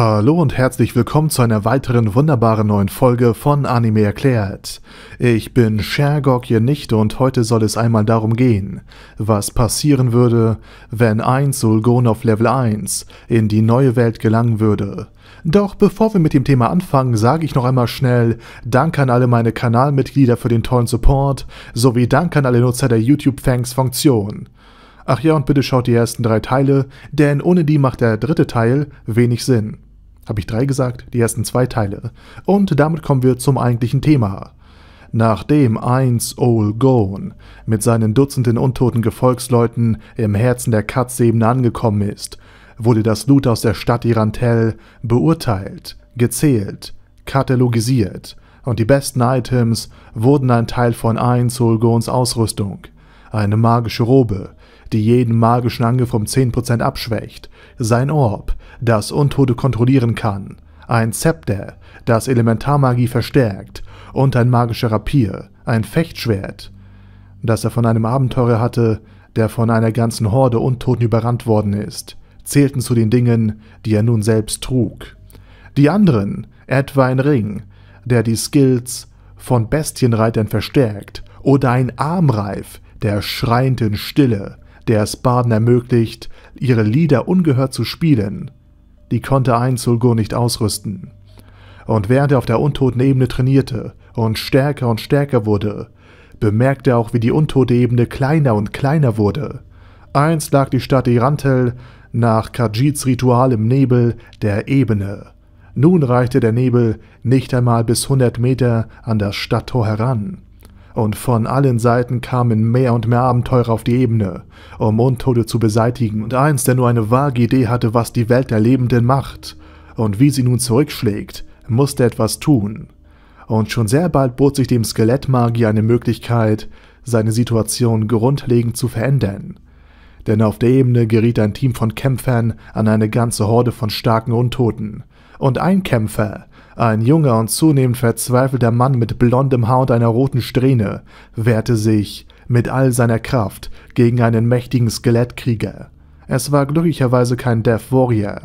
Hallo und herzlich willkommen zu einer weiteren wunderbaren neuen Folge von Anime erklärt. Ich bin Shergok ihr Nichte und heute soll es einmal darum gehen, was passieren würde, wenn ein Sulgon auf Level 1 in die neue Welt gelangen würde. Doch bevor wir mit dem Thema anfangen, sage ich noch einmal schnell Dank an alle meine Kanalmitglieder für den tollen Support, sowie Dank an alle Nutzer der YouTube-Thanks-Funktion. Ach ja, und bitte schaut die ersten drei Teile, denn ohne die macht der dritte Teil wenig Sinn. Habe ich drei gesagt? Die ersten zwei Teile. Und damit kommen wir zum eigentlichen Thema. Nachdem einst Old Gone mit seinen dutzenden untoten Gefolgsleuten im Herzen der Katzebene angekommen ist, wurde das Loot aus der Stadt Irantel beurteilt, gezählt, katalogisiert und die besten Items wurden ein Teil von einst Old Gones Ausrüstung. Eine magische Robe, die jeden magischen Angriff um 10% abschwächt, sein Orb, das Untote kontrollieren kann, ein Zepter, das Elementarmagie verstärkt und ein magischer Rapier, ein Fechtschwert, das er von einem Abenteurer hatte, der von einer ganzen Horde Untoten überrannt worden ist, zählten zu den Dingen, die er nun selbst trug. Die anderen, etwa ein Ring, der die Skills von Bestienreitern verstärkt, oder ein Armreif, der schreiend in Stille der es Baden ermöglicht, ihre Lieder ungehört zu spielen. Die konnte ein Zulgur nicht ausrüsten. Und während er auf der untoten Ebene trainierte und stärker und stärker wurde, bemerkte er auch, wie die untote Ebene kleiner und kleiner wurde. Einst lag die Stadt Irantel nach Khajids Ritual im Nebel der Ebene. Nun reichte der Nebel nicht einmal bis 100 Meter an das Stadttor heran und von allen Seiten kamen mehr und mehr Abenteurer auf die Ebene, um Untote zu beseitigen und eins, der nur eine vage Idee hatte, was die Welt der Lebenden macht und wie sie nun zurückschlägt, musste etwas tun. Und schon sehr bald bot sich dem Skelettmagier eine Möglichkeit, seine Situation grundlegend zu verändern. Denn auf der Ebene geriet ein Team von Kämpfern an eine ganze Horde von starken Untoten, und ein Kämpfer ein junger und zunehmend verzweifelter Mann mit blondem Haar und einer roten Strähne wehrte sich mit all seiner Kraft gegen einen mächtigen Skelettkrieger. Es war glücklicherweise kein Death Warrior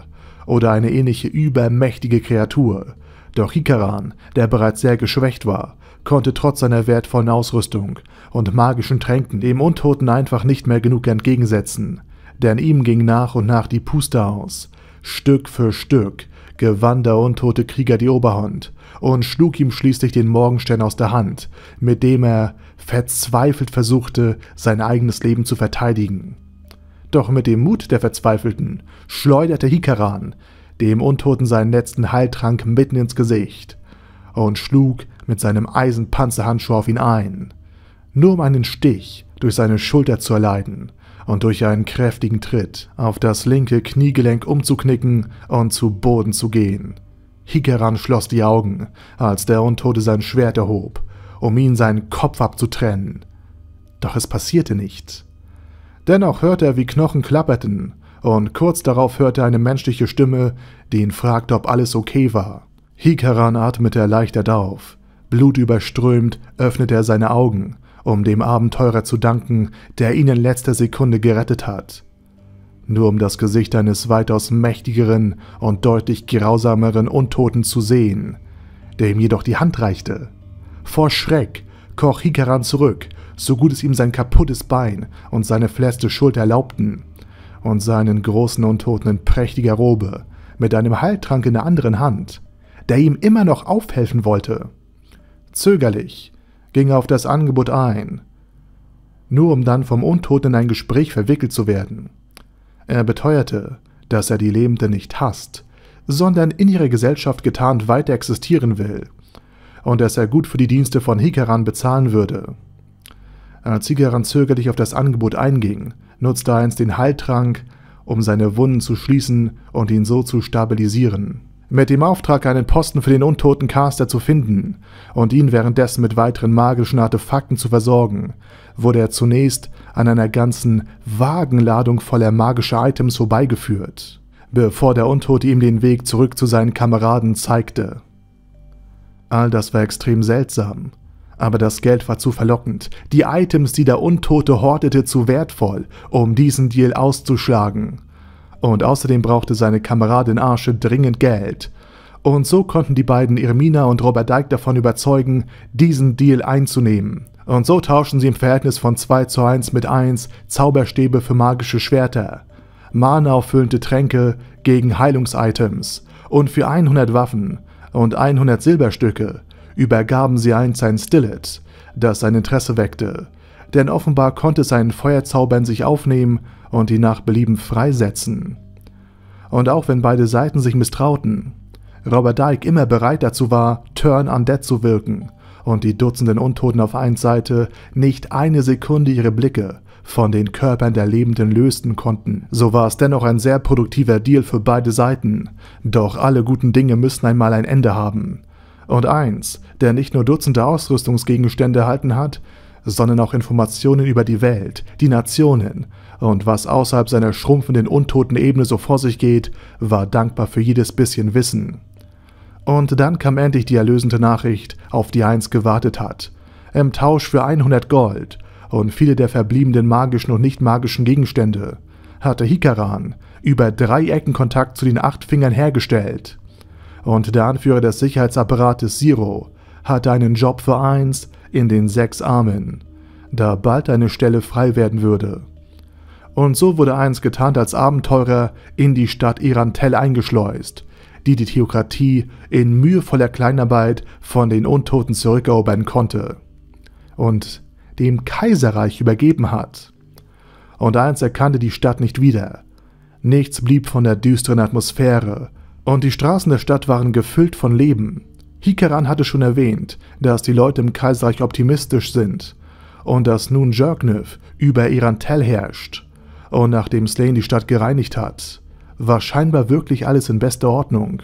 oder eine ähnliche übermächtige Kreatur, doch Hikaran, der bereits sehr geschwächt war, konnte trotz seiner wertvollen Ausrüstung und magischen Tränken dem Untoten einfach nicht mehr genug entgegensetzen, denn ihm ging nach und nach die Puste aus, Stück für Stück gewann der untote Krieger die Oberhand und schlug ihm schließlich den Morgenstern aus der Hand, mit dem er verzweifelt versuchte, sein eigenes Leben zu verteidigen. Doch mit dem Mut der Verzweifelten schleuderte Hikaran dem Untoten seinen letzten Heiltrank mitten ins Gesicht und schlug mit seinem Eisenpanzerhandschuh auf ihn ein, nur um einen Stich durch seine Schulter zu erleiden, und durch einen kräftigen Tritt auf das linke Kniegelenk umzuknicken und zu Boden zu gehen. Hikeran schloss die Augen, als der Untote sein Schwert erhob, um ihn seinen Kopf abzutrennen. Doch es passierte nicht. Dennoch hörte er, wie Knochen klapperten, und kurz darauf hörte eine menschliche Stimme, die ihn fragte, ob alles okay war. Hikaran atmete erleichtert auf. Blutüberströmt öffnete er seine Augen um dem Abenteurer zu danken, der ihn in letzter Sekunde gerettet hat. Nur um das Gesicht eines weitaus mächtigeren und deutlich grausameren Untoten zu sehen, der ihm jedoch die Hand reichte. Vor Schreck kroch Hikaran zurück, so gut es ihm sein kaputtes Bein und seine fleste Schuld erlaubten, und seinen großen Untoten in prächtiger Robe, mit einem Heiltrank in der anderen Hand, der ihm immer noch aufhelfen wollte. Zögerlich ging auf das Angebot ein, nur um dann vom Untoten in ein Gespräch verwickelt zu werden. Er beteuerte, dass er die Lebende nicht hasst, sondern in ihrer Gesellschaft getarnt weiter existieren will und dass er gut für die Dienste von Hikaran bezahlen würde. Als Hikaran zögerlich auf das Angebot einging, nutzte einst den Heiltrank, um seine Wunden zu schließen und ihn so zu stabilisieren mit dem Auftrag, einen Posten für den untoten Caster zu finden und ihn währenddessen mit weiteren magischen Artefakten zu versorgen, wurde er zunächst an einer ganzen Wagenladung voller magischer Items vorbeigeführt, bevor der Untote ihm den Weg zurück zu seinen Kameraden zeigte. All das war extrem seltsam, aber das Geld war zu verlockend, die Items, die der Untote hortete, zu wertvoll, um diesen Deal auszuschlagen – und außerdem brauchte seine Kameradin Arsche dringend Geld. Und so konnten die beiden Irmina und Robert Dyke davon überzeugen, diesen Deal einzunehmen. Und so tauschten sie im Verhältnis von 2 zu 1 mit 1 Zauberstäbe für magische Schwerter, Mana-auffüllende Tränke gegen Heilungsitems und für 100 Waffen und 100 Silberstücke übergaben sie eins ein Stillet, das sein Interesse weckte denn offenbar konnte es einen Feuerzauber in sich aufnehmen und ihn nach Belieben freisetzen. Und auch wenn beide Seiten sich misstrauten, Robert Dyke immer bereit dazu war, Turn Undead zu wirken und die Dutzenden Untoten auf eins Seite nicht eine Sekunde ihre Blicke von den Körpern der Lebenden lösten konnten. So war es dennoch ein sehr produktiver Deal für beide Seiten. Doch alle guten Dinge müssen einmal ein Ende haben. Und eins, der nicht nur Dutzende Ausrüstungsgegenstände erhalten hat, sondern auch Informationen über die Welt, die Nationen und was außerhalb seiner schrumpfenden untoten Ebene so vor sich geht, war dankbar für jedes bisschen Wissen. Und dann kam endlich die erlösende Nachricht, auf die Heinz gewartet hat. Im Tausch für 100 Gold und viele der verbliebenen magischen und nicht magischen Gegenstände hatte Hikaran über drei Ecken Kontakt zu den acht Fingern hergestellt. Und der Anführer des Sicherheitsapparates Zero hatte einen Job für eins in den sechs Armen, da bald eine Stelle frei werden würde. Und so wurde eins getarnt als Abenteurer in die Stadt Irantel eingeschleust, die die Theokratie in mühevoller Kleinarbeit von den Untoten zurückerobern konnte und dem Kaiserreich übergeben hat. Und eins erkannte die Stadt nicht wieder. Nichts blieb von der düsteren Atmosphäre, und die Straßen der Stadt waren gefüllt von Leben. Hikaran hatte schon erwähnt, dass die Leute im Kaiserreich optimistisch sind und dass nun Jörgnev über Irantel herrscht und nachdem Slane die Stadt gereinigt hat, war scheinbar wirklich alles in bester Ordnung.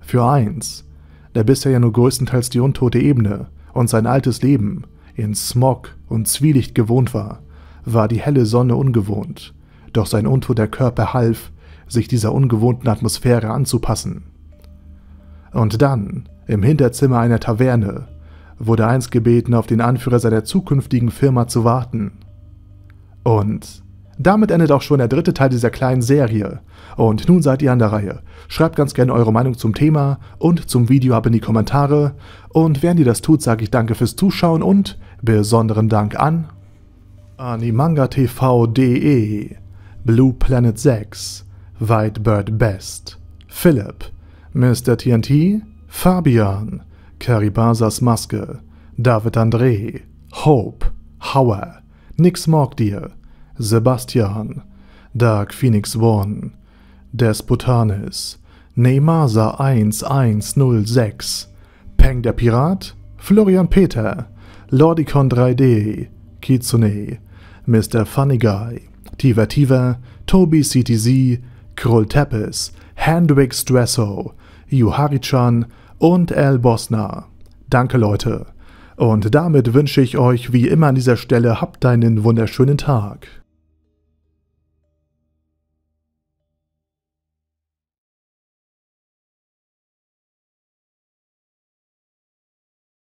Für eins, der bisher ja nur größtenteils die untote Ebene und sein altes Leben in Smog und Zwielicht gewohnt war, war die helle Sonne ungewohnt, doch sein untoter Körper half, sich dieser ungewohnten Atmosphäre anzupassen. Und dann, im Hinterzimmer einer Taverne, wurde Heinz gebeten, auf den Anführer seiner zukünftigen Firma zu warten. Und damit endet auch schon der dritte Teil dieser kleinen Serie. Und nun seid ihr an der Reihe. Schreibt ganz gerne eure Meinung zum Thema und zum Video ab in die Kommentare. Und während ihr das tut, sage ich danke fürs Zuschauen und besonderen Dank an animangatv.de Blue Planet 6 White Bird Best Philipp Mr. TNT, Fabian, Caribasas Maske, David André, Hope, Hauer, Nix Morgdir, Sebastian, Dark Phoenix One, Despotanis, Neymasa 1106, Peng der Pirat, Florian Peter, Lordicon 3D, Kitsune, Mr. Funny Guy, Tiva Tiva, Toby CTZ, Krull Teppes, Handwig Stresso, Yuharichan und El Bosna. Danke Leute. Und damit wünsche ich euch wie immer an dieser Stelle, habt einen wunderschönen Tag.